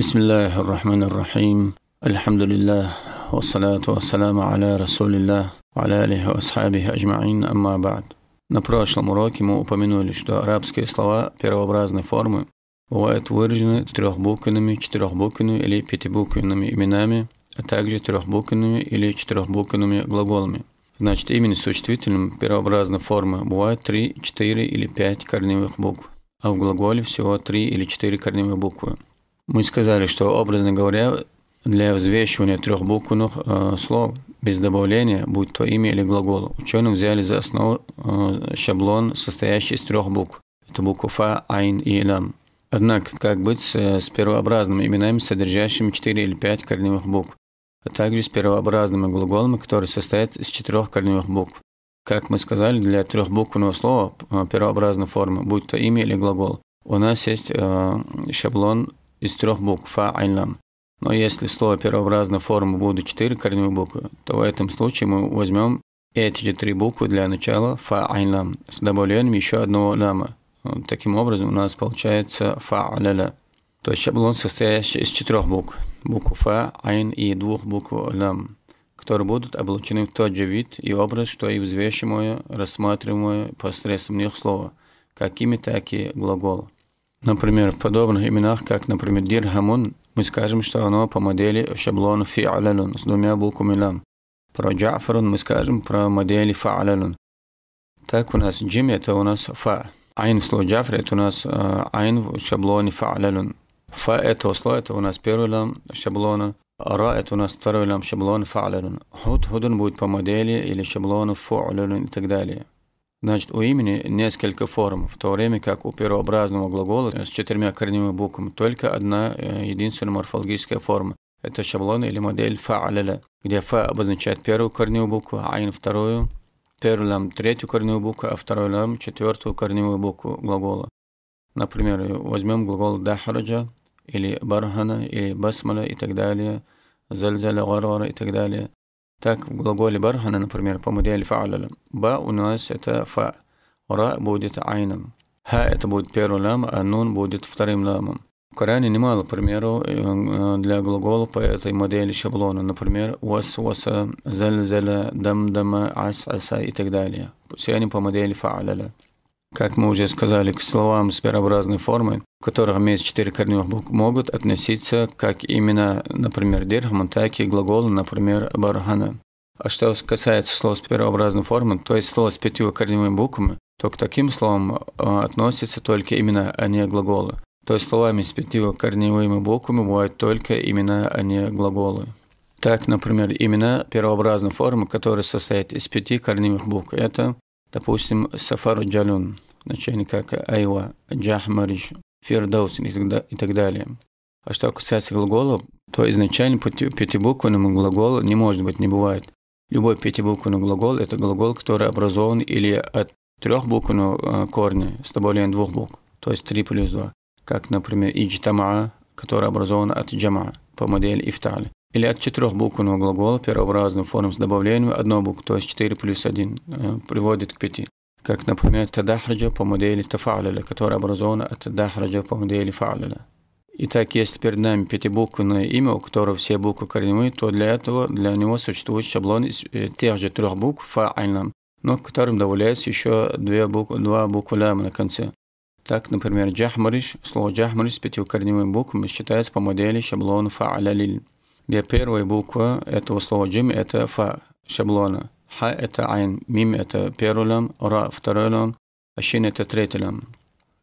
بسم الله الرحمن الرحيم الحمد لله والصلاة والسلام على رسول الله وعلى آله وأصحابه أجمعين أما بعد На прошлом уроке мы упомянули, что арабские слова первообразной формы бывают выражены трехбуквенными, четырехбуквенными или пятибуквенными именами, а также трехбуквенными или четырехбуквенными глаголами. Значит, именно существительным первообразной формы бывают три, четыре или пять корневых букв, а в глаголе всего три или четыре корневые буквы – мы сказали, что, образно говоря, для взвешивания трехбуквенных э, слов без добавления, будь то имя или глагол, ученые взяли за основу э, шаблон, состоящий из трех букв. Это буквы «фа», «айн» и «лам». Однако, как быть с, с первообразными именами, содержащими 4 или 5 корневых букв, а также с первообразными глаголами, которые состоят из четырех корневых букв. Как мы сказали, для трехбуквенного слова э, первообразной формы, будь то имя или глагол, у нас есть э, шаблон из трех букв «фа айнлам». Но если слово первообразной формы будут четыре корневые буквы, то в этом случае мы возьмем эти же три буквы для начала «фа айнлам» с добавлением еще одного лама. Таким образом у нас получается «фа аляля». То есть шаблон, состоящий из четырех букв. Букву «фа», «айн» и двух букв «лам», которые будут облачены в тот же вид и образ, что и взвешиваемое, рассматриваемое посредством них слово, какими так и глаголом. Например, в подобных именах, как, например, дирхамун, мы скажем, что оно по модели шаблону фи'алалун с двумя буквами лам. Про джафарун мы скажем про модели фа'алалун. Так у нас джим – это у нас фа. Айн в слове джафр – это у нас э, айн в шаблоне фа'алалун. Фа – это слой, это у нас первый лам шаблона. Ра – это у нас второй лам шаблон фа'алалун. Худ – худун будет по модели или шаблону фу'алалун и так далее. Значит, у имени несколько форм, в то время как у первообразного глагола с четырьмя корневыми буквами только одна э, единственная морфологическая форма. Это шаблон или модель фа'аляля, где фа обозначает первую корневую букву, айн вторую, первый лам третью корневую букву, а второй лам четвертую корневую букву глагола. Например, возьмем глагол дахраджа или бархана или басмала и так далее, зальзаля гарара и так далее. Так, в глаголе бархана, например, по модели фа'аля. Ба у нас это фа. Ра будет айном. Ха это будет первый лам, а нун будет вторым ламом. В Коране немало примеров э, э, для глаголов по этой модели шаблона. Например, васваса, э, дам дама, ас-аса и так далее. Все они по модели фа'аля. Как мы уже сказали, к словам с первообразной формы, в которых имеется четыре корневых буквы, могут относиться как именно, например, дирхман, так и глаголы, например, бархана. А что касается слов с первообразной формы, то есть слова с пятью корневыми буквами, то к таким словам а, относятся только имена, а не глаголы. То есть словами с пятью корневыми буквами бывают только имена, а не глаголы. Так, например, имена первообразной формы, которые состоят из пяти корневых букв, это Допустим, Сафару Джалюн, начальник как Айва, Джахмарич, Фирдаус и так далее. А что касается глагола, то изначально пятибуквенному глагол не может быть, не бывает. Любой пятибуквенный глагол – это глагол, который образован или от трехбуквенного а, корня с добавлением двух букв, то есть три плюс два. Как, например, иджтамаа, который образован от джама по модели ифтали или от четырех буквенного глагола первообразную форму с добавлением одной буквы, то есть 4 плюс 1, э, приводит к 5. Как, например, тадахраджа по модели тафаляля, которая образована от тадахраджа по модели фаляля. Итак, если перед нами пятибуквенное имя, у которого все буквы корневые, то для этого для него существует шаблон из э, тех же трех букв фа'альнам, но к которым добавляется еще две буквы, два буквы лям на конце. Так, например, джахмариш, слово джахмариш с пятью буквами считается по модели шаблона фа'алялиль где первая буква этого слова джим – это фа, шаблона. Ха – это айн, мим – это первый лям, ра – второй лям, а шин – это третий лям.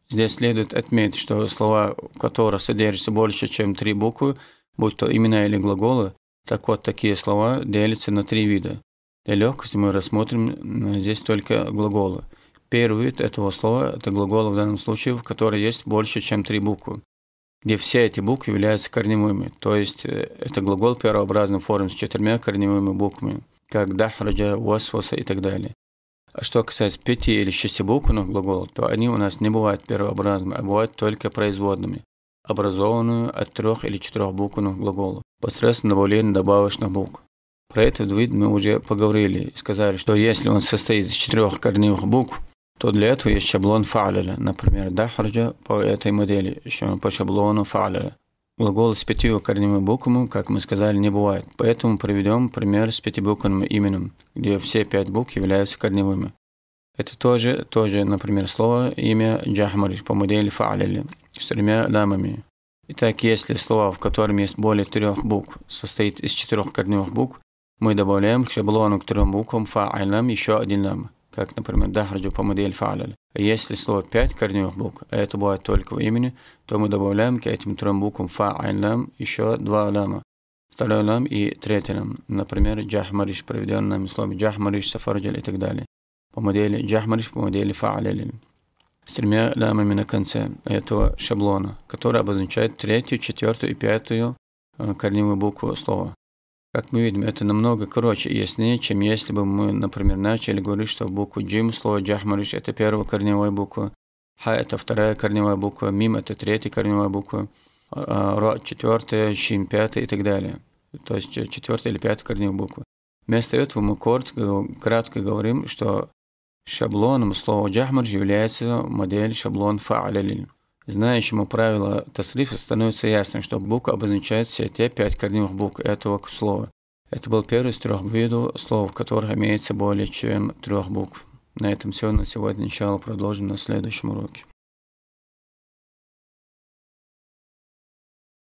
Здесь следует отметить, что слова, которые которых больше, чем три буквы, будь то имена или глаголы, так вот, такие слова делятся на три вида. Для легкости мы рассмотрим э, здесь только глаголы. Первый вид этого слова – это глагол в данном случае, в котором есть больше, чем три буквы где все эти буквы являются корневыми. То есть э, это глагол первообразной формы с четырьмя корневыми буквами, как дахраджа, уасваса и так далее. А что касается пяти или шести буквенных глаголов, то они у нас не бывают первообразными, а бывают только производными, образованными от трех или четырех буквенных глаголов посредством добавления добавочных букв. Про этот вид мы уже поговорили и сказали, что если он состоит из четырех корневых букв, то для этого есть шаблон фа'ляля. Например, дахарджа по этой модели, по шаблону фа'ляля. Глагол с пятью корневыми буквами, как мы сказали, не бывает. Поэтому приведем пример с пятибуквенным именем, где все пять букв являются корневыми. Это тоже, тоже например, слово имя Джахмариш по модели фа'ляли с тремя ламами. Итак, если слово, в котором есть более трех букв, состоит из четырех корневых букв, мы добавляем к шаблону к трем буквам фа'алям еще один лам как, например, «дахрджу» по модели фа'аля. Если слово «пять» корневых букв, а это бывает только в имени, то мы добавляем к этим трем буквам «фа'алям» еще два лама. Второй лам и третий лам. Например, «джахмариш», приведенное нами слово «джахмариш», «сафарджаль» и так далее. По модели «джахмариш», по модели «фа'аляль» с тремя лямами на конце этого шаблона, который обозначает третью, четвертую и пятую э, корневую букву слова. Как мы видим, это намного короче и яснее, чем если бы мы, например, начали говорить, что букву джим, слово джахмариш – это первая корневая буква, ха – это вторая корневая буква, мим – это третья корневая буква, «а», «а», ро – четвертая, шим – пятая и так далее. То есть э, четвертая или пятая корневая буква. Вместо этого мы коротко, кратко говорим, что шаблоном слова джахмариш является модель шаблон фа'алялиль. Знающему правило таслифа становится ясным, что бук обозначает все те пять корневых букв этого слова. Это был первый из трех видов слов, в которых имеется более чем трех букв. На этом все на сегодня. Начало продолжим на следующем уроке.